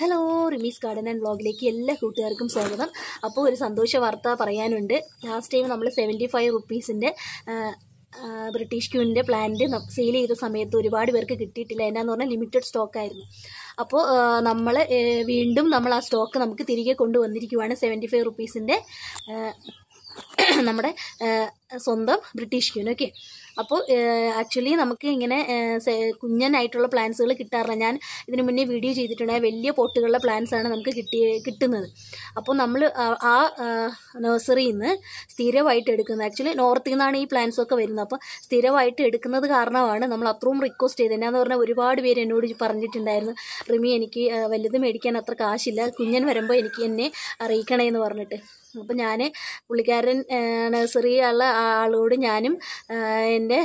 hello റിമീസ് garden and വ്ളോഗിലേക്ക് എല്ലാ കൂട്ടുകാർക്കും സ്വാഗതം അപ്പോൾ ഒരു സന്തോഷ വാർത്ത പറയാനുണ്ട് ലാസ്റ്റ് ടൈം നമ്മൾ സെവൻറ്റി ഫൈവ് റുപ്പീസിൻ്റെ ബ്രിട്ടീഷ് ക്യൂവിൻ്റെ പ്ലാന്റ് സെയിൽ ചെയ്ത സമയത്ത് ഒരുപാട് പേർക്ക് കിട്ടിയിട്ടില്ല എന്നാന്ന് പറഞ്ഞാൽ ലിമിറ്റഡ് സ്റ്റോക്ക് ആയിരുന്നു അപ്പോൾ നമ്മൾ വീണ്ടും നമ്മൾ ആ സ്റ്റോക്ക് നമുക്ക് തിരികെ കൊണ്ടുവന്നിരിക്കുവാണ് സെവൻറ്റി ഫൈവ് നമ്മുടെ സ്വന്തം ബ്രിട്ടീഷ് ക്യൂൻ ഓക്കെ അപ്പോൾ ആക്ച്വലി നമുക്ക് ഇങ്ങനെ കുഞ്ഞനായിട്ടുള്ള പ്ലാൻസുകൾ കിട്ടാറില്ല ഞാൻ ഇതിനു മുന്നേ വീഡിയോ ചെയ്തിട്ടുണ്ട് വലിയ പോട്ടുകളുടെ ആണ് നമുക്ക് കിട്ടി കിട്ടുന്നത് അപ്പോൾ നമ്മൾ ആ നഴ്സറിയിൽ നിന്ന് സ്ഥിരമായിട്ട് എടുക്കുന്നത് ആക്ച്വലി നോർത്തിൽ നിന്നാണ് ഈ പ്ലാൻസൊക്കെ വരുന്നത് അപ്പോൾ സ്ഥിരമായിട്ട് എടുക്കുന്നത് കാരണമാണ് നമ്മൾ അത്രയും റിക്വസ്റ്റ് ചെയ്തത് എന്നാന്ന് പറഞ്ഞാൽ ഒരുപാട് പേര് എന്നോട് പറഞ്ഞിട്ടുണ്ടായിരുന്നു റിമി എനിക്ക് വലുത് മേടിക്കാൻ അത്ര കാശില്ല കുഞ്ഞൻ വരുമ്പോൾ എനിക്ക് എന്നെ അറിയിക്കണേ എന്ന് പറഞ്ഞിട്ട് അപ്പം ഞാൻ പുള്ളിക്കാരൻ നഴ്സറിയുള്ള ആളോട് ഞാനും എൻ്റെ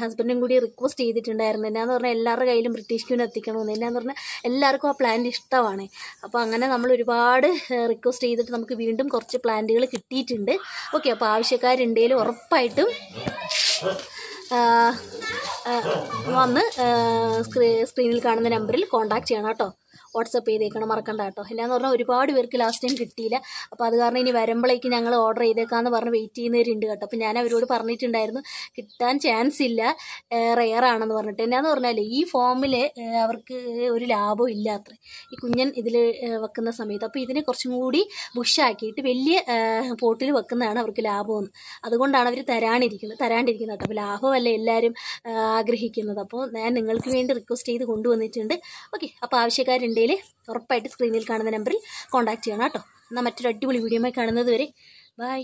ഹസ്ബൻഡും കൂടി റിക്വസ്റ്റ് ചെയ്തിട്ടുണ്ടായിരുന്നു എന്നാന്ന് പറഞ്ഞാൽ എല്ലാവരുടെ കയ്യിലും ബ്രിട്ടീഷ് ക്യൂൻ എത്തിക്കണമെന്ന് എന്നാന്ന് പറഞ്ഞാൽ എല്ലാവർക്കും ആ പ്ലാന്റ് ഇഷ്ടമാണ് അപ്പോൾ അങ്ങനെ നമ്മൾ ഒരുപാട് റിക്വസ്റ്റ് ചെയ്തിട്ട് നമുക്ക് വീണ്ടും കുറച്ച് പ്ലാന്റുകൾ കിട്ടിയിട്ടുണ്ട് ഓക്കെ അപ്പോൾ ആവശ്യക്കാരുണ്ടെങ്കിൽ ഉറപ്പായിട്ടും വന്ന് സ്ക്രീനിൽ കാണുന്ന നമ്പറിൽ കോൺടാക്റ്റ് ചെയ്യണം കേട്ടോ വാട്സപ്പ് ചെയ്തേക്കണം മറക്കണ്ട കേട്ടോ എന്നാന്ന് പറഞ്ഞാൽ ഒരുപാട് പേർക്ക് ലാസ്റ്റ് ടൈം കിട്ടിയില്ല അപ്പോൾ അത് കാരണം ഇനി വരുമ്പോഴേക്ക് ഞങ്ങൾ ഓർഡർ ചെയ്തേക്കാമെന്ന് പറഞ്ഞ് വെയിറ്റ് ചെയ്യുന്നവരുണ്ട് കേട്ടോ അപ്പോൾ ഞാൻ അവരോട് പറഞ്ഞിട്ടുണ്ടായിരുന്നു കിട്ടാൻ ചാൻസ് ഇല്ല റെയർ ആണെന്ന് പറഞ്ഞിട്ട് എന്നാന്ന് പറഞ്ഞാൽ ഈ ഫോമിൽ അവർക്ക് ഒരു ലാഭവും ഇല്ലാത്ത ഈ കുഞ്ഞൻ ഇതിൽ വെക്കുന്ന സമയത്ത് അപ്പോൾ ഇതിനെ കുറച്ചും കൂടി ബുഷാക്കിയിട്ട് വലിയ പോട്ടിൽ വെക്കുന്നതാണ് അവർക്ക് ലാഭമെന്ന് അതുകൊണ്ടാണ് അവർ തരാണിരിക്കുന്നത് തരാണ്ടിരിക്കുന്നത് കേട്ടോ അപ്പോൾ ലാഭമല്ല എല്ലാവരും ആഗ്രഹിക്കുന്നത് അപ്പോൾ ഞാൻ നിങ്ങൾക്ക് വേണ്ടി റിക്വസ്റ്റ് ചെയ്ത് കൊണ്ടുവന്നിട്ടുണ്ട് ഓക്കെ അപ്പോൾ ആവശ്യക്കാരുണ്ട് ഉണ്ടെങ്കിൽ ഉറപ്പായിട്ട് സ്ക്രീനിൽ കാണുന്ന നമ്പറിൽ കോൺടാക്റ്റ് ചെയ്യണം കേട്ടോ എന്നാൽ മറ്റൊരു അടിപൊളി വീഡിയോമായി കാണുന്നത് വരെ ബൈ